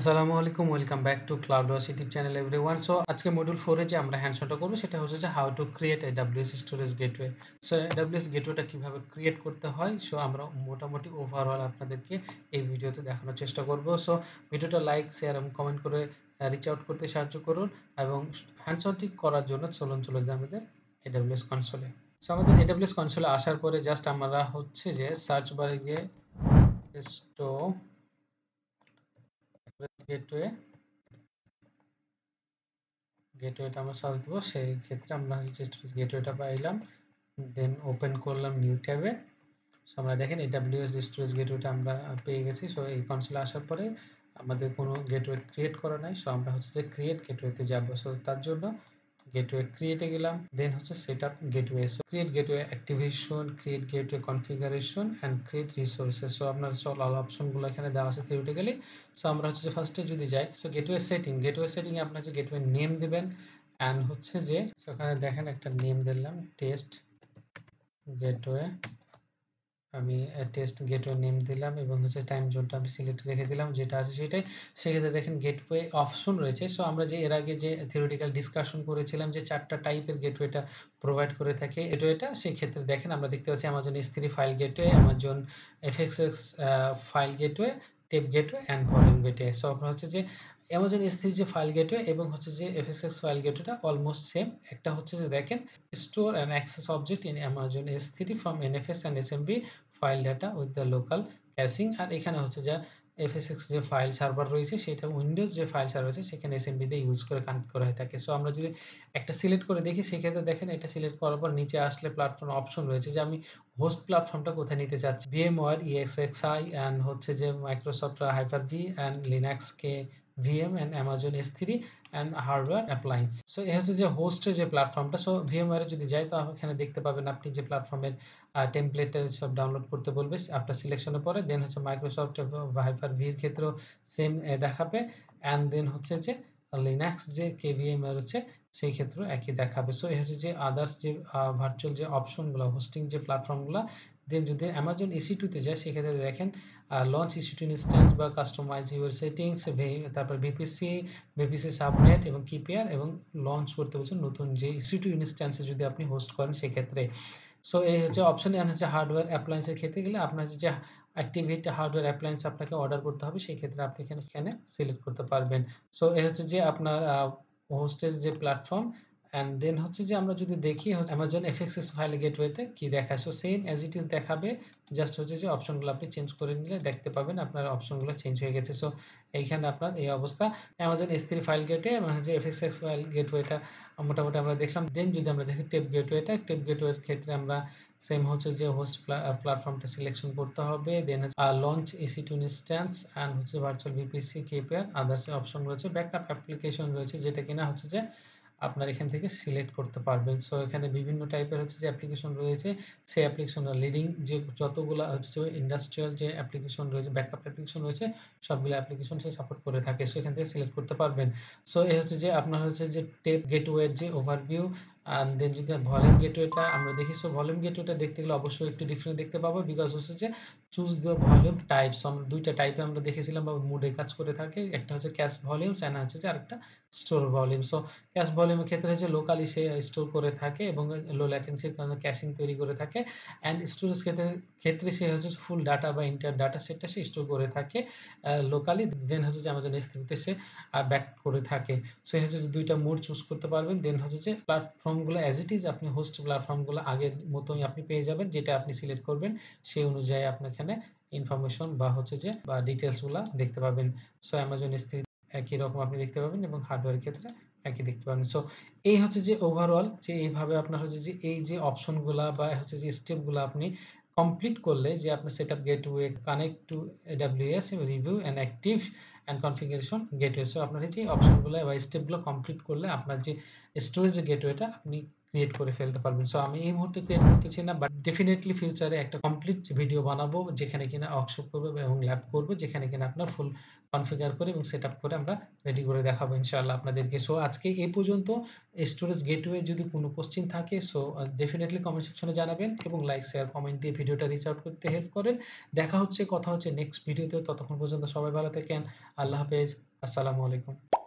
আসসালামু আলাইকুম welcome back to cloud ওয়াস ইউটিউব চ্যানেল এভরিওয়ান সো আজকে মডিউল 4 এ যে আমরা হ্যান্ড করবো করব সেটা হচ্ছে যে how to create a WS storage gateway so WS গেটওয়েটা কিভাবে ক্রিয়েট করতে হয় সো আমরা মোটামুটি ওভারঅল আপনাদেরকে এই ভিডিওতে দেখানোর চেষ্টা করব সো ভিডিওটা লাইক শেয়ার এবং কমেন্ট করে রিচ আউট করতে সাহায্য করুন এবং হ্যান্ড করার জন্য চলুন চলে যাই আমাদের এডব্লিউএস কনসোলে সো আমাদের এডব্লিউএস কনসোলে আসার পরে জাস্ট আমরা হচ্ছে যে সার্চ বারে গিয়ে স্টো গেটওয়ে গেটওয়েটা আমরা সার্চ দেবো সেই ক্ষেত্রে আমরা জাস্ট গেটওয়েটা পাইলাম দেন ওপেন করলাম নিউ ট্যাবে সো আমরা দেখেন ডাব্লিউএস স্টোরেজ গেটওয়েটা আমরা পেয়ে গেছি সো এই কনসোলে আসার পরে আমাদের কোনো গেটওয়ে ক্রিয়েট করা নাই সো আমরা হচ্ছে যে ক্রিয়েট গেটওয়েতে যাবো সো তার জন্য গেটওয়ে ক্রিয়েটে গেলাম দেন হচ্ছে set up gateway so create gateway activation create gateway configuration and create resources so আপনার সব অল অপশনগুলো এখানে দেওয়া আছে থিওরিটিক্যালি সো আমরা হচ্ছে ফার্স্টে যদি যাই so gateway setting gateway setting আপনার যে গেটওয়ে নেম দেবেন অ্যান্ড হচ্ছে যে সেখানে দেখেন একটা নেম দিলাম টেস্ট গেটওয়ে আমি টেস্ট গেটওয়ে নেম দিলাম এবং হচ্ছে টাইম জোনটা আমি সিলেক্ট রেখে দিলাম যেটা আছে সেটাই সেক্ষেত্রে দেখেন গেটওয়ে অপশন রয়েছে সো আমরা যে এর আগে যে থিওরিটিক্যাল ডিসকাশন করেছিলাম যে চারটা টাইপের গেটওয়েটা প্রোভাইড করে থাকে গেটওয়েটা সেক্ষেত্রে দেখেন আমরা দেখতে পাচ্ছি আমাজন স্ত্রী file gateway Amazon FXX file gateway tape gateway and volume gateway so আপনার হচ্ছে যে অ্যামাজন এস3 যে ফাইল গেটওয়ে এবং হচ্ছে যে এফএসএক্স ফাইল গেটওয়েটা অলমোস্ট সেম একটা হচ্ছে যে দেখেন store and access object in Amazon S three from NFS and SMB file data with the local caching আর এখানে হচ্ছে যা এফএসএক্স যে ফাইল সার্ভার রয়েছে সেটা উইন্ডোজ যে ফাইল সার্ভার আছে সেখানে এসএমবি দিয়ে ইউজ করে কানেক্ট করা হয়ে থাকে সো আমরা যদি একটা সিলেক্ট করে দেখি সেক্ষেত্রে দেখেন এটা সিলেক্ট করার পর নিচে আসলে প্ল্যাটফর্ম অপশন রয়েছে যে আমি হোস্ট প্ল্যাটফর্মটা কোথায় নিতে চাচ্ছি এক্স আই অ্যান্ড হচ্ছে যে মাইক্রোসফট হাইপার ভি অ্যান্ড লিনাক্সকে VM and Amazon S three and hardware appliance so এই হচ্ছে যে হোস্টের যে প্ল্যাটফর্মটা সো VMware যদি যাই তো এখানে দেখতে পাবেন আপনি যে প্ল্যাটফর্মের টেমপ্লেট সব ডাউনলোড করতে বলবে আপনার সিলেকশনের পরে দেন হচ্ছে মাইক্রোসফট ভাইফার ভির ক্ষেত্রেও সেম দেখাবে অ্যান্ড দেন হচ্ছে যে লিনাক্স যে কে কেভিএমআর হচ্ছে সেই ক্ষেত্রেও একই দেখাবে সো এই হচ্ছে যে আদার্স যে ভার্চুয়াল যে অপশনগুলো হোস্টিং যে প্ল্যাটফর্মগুলো দেন যদি অ্যামাজন ইসি টুতে যায় সেক্ষেত্রে দেখেন লঞ্চ ইসি টু ইনস্ট্যান্স বা কাস্টমাইজ ইউর সেটিংস তারপর বিপিসি বিপিসি সাবনেট এবং কিপিআর এবং লঞ্চ করতে বলছেন নতুন যে ইসি টু ইনস্ট্যান্সে যদি আপনি হোস্ট করেন সেক্ষেত্রে সো এই হচ্ছে অপশন এন হচ্ছে হার্ডওয়্যার অ্যাপ্লায়েন্সের ক্ষেত্রে গেলে আপনার যে অ্যাক্টিভেট হার্ডওয়্যার অ্যাপ্লায়েন্স আপনাকে অর্ডার করতে হবে সেক্ষেত্রে আপনি এখানে এখানে সিলেক্ট করতে পারবেন সো এ হচ্ছে যে আপনার হোস্টেজ যে প্ল্যাটফর্ম অ্যান্ড দেন হচ্ছে যে আমরা যদি দেখি অ্যামাজন এফএক্সএস ফাইল গেটওয়েতে কী দেখায় so same as it is দেখাবে জাস্ট হচ্ছে যে অপশনগুলো আপনি চেঞ্জ করে নিলে দেখতে পাবেন আপনার অপশনগুলো চেঞ্জ হয়ে গেছে সো এইখানে আপনার এই অবস্থা অ্যামাজন এস থ্রি ফাইল গেটে এবং হচ্ছে এফএক্সএস ফাইল গেটওয়েটা মোটামুটি আমরা দেখলাম দেন যদি আমরা দেখি টেপ গেটওয়েটা টেপ গেটওয়ের ক্ষেত্রে আমরা সেম হচ্ছে যে হোস্ট প্ল্যাটফর্মটা সিলেকশন করতে হবে then launch EC two instance and হচ্ছে virtual VPC key pair others option রয়েছে ব্যাকআপ অ্যাপ্লিকেশন রয়েছে যেটা কিনা হচ্ছে যে আপনার এখান থেকে সিলেক্ট করতে পারবেন সো এখানে বিভিন্ন টাইপের হচ্ছে যে অ্যাপ্লিকেশন রয়েছে সে অ্যাপ্লিকেশন লিডিং যে যতগুলো হচ্ছে ইন্ডাস্ট্রিয়াল যে অ্যাপ্লিকেশন রয়েছে ব্যাকআপ অ্যাপ্লিকেশন রয়েছে সবগুলো অ্যাপ্লিকেশন সে সাপোর্ট করে থাকে সো এখান থেকে সিলেক্ট করতে পারবেন সো এ হচ্ছে যে আপনার হচ্ছে যে টেপ গেটওয়ে যে ওভারভিউ অ্যান্ড দেন যদি ভলিউম গেটওয়েটা আমরা দেখি সো ভলিউম গেটওয়েটা দেখতে গেলে অবশ্যই একটু ডিফারেন্ট দেখতে পাবো বিকজ হচ্ছে যে চুজ দ্য ভলিউম টাইপস সম দুইটা টাইপে আমরা দেখেছিলাম বা মুডে কাজ করে থাকে একটা হচ্ছে ক্যাশ ভলিউম অ্যান্ড হচ্ছে যে আরেকটা স্টোর ভলিউম সো ক্যাশ ভলিউমের ক্ষেত্রে হচ্ছে লোকালি সে স্টোর করে থাকে এবং লো ল্যাটেন্সির কারণে ক্যাশিং তৈরি করে থাকে অ্যান্ড স্টোরেজ ক্ষেত্রে ক্ষেত্রে সে হচ্ছে ফুল ডাটা বা ইন্টার ডাটা সেটটা সে স্টোর করে থাকে লোকালি দেন হচ্ছে যে আমাদের স্ক্রিনতে সে ব্যাক করে থাকে সে হচ্ছে যে দুইটা মুড চুজ করতে পারবেন দেন হচ্ছে যে প্ল্যাটফর্ম প্ল্যাটফর্মগুলো অ্যাজ ইট ইজ আপনি হোস্ট প্ল্যাটফর্মগুলো আগের মতোই আপনি পেয়ে যাবেন যেটা আপনি সিলেক্ট করবেন সেই অনুযায়ী আপনি এখানে ইনফরমেশন বা হচ্ছে যে বা ডিটেলসগুলো দেখতে পাবেন সো অ্যামাজন স্থির একই রকম আপনি দেখতে পাবেন এবং হার্ডওয়্যার ক্ষেত্রে একই দেখতে পাবেন সো এই হচ্ছে যে ওভারঅল যে এইভাবে আপনার হচ্ছে যে এই যে অপশনগুলা বা হচ্ছে যে স্টেপগুলো আপনি কমপ্লিট করলে যে আপনার set up gateway connect to AWS review and active and configuration gateway so আপনার যে অপশনগুলো বা স্টেপগুলো কমপ্লিট করলে আপনার যে স্টোরেজ গেটওয়েটা আপনি ক্রিয়েট করে ফেলতে পারবেন সো আমি এই মুহূর্তে ক্রিয়েট করতেছি না বাট ডেফিনেটলি ফিউচারে একটা কমপ্লিট ভিডিও বানাবো যেখানে কিনা ওয়ার্কশপ করবো এবং ল্যাব করবো যেখানে কিনা আপনার ফুল কনফিগার করে এবং সেট করে আমরা রেডি করে দেখাবো ইনশাআল্লাহ আপনাদেরকে সো আজকে এই পর্যন্ত স্টোরেজ গেটওয়ে যদি কোনো কোশ্চিন থাকে সো ডেফিনেটলি কমেন্ট সেকশনে জানাবেন এবং লাইক শেয়ার কমেন্ট দিয়ে ভিডিওটা রিচ আউট করতে হেল্প করেন দেখা হচ্ছে কথা হচ্ছে নেক্সট ভিডিওতে ততক্ষণ পর্যন্ত সবাই ভালো থাকেন আল্লাহ হাফেজ আসসালামু আলাইকুম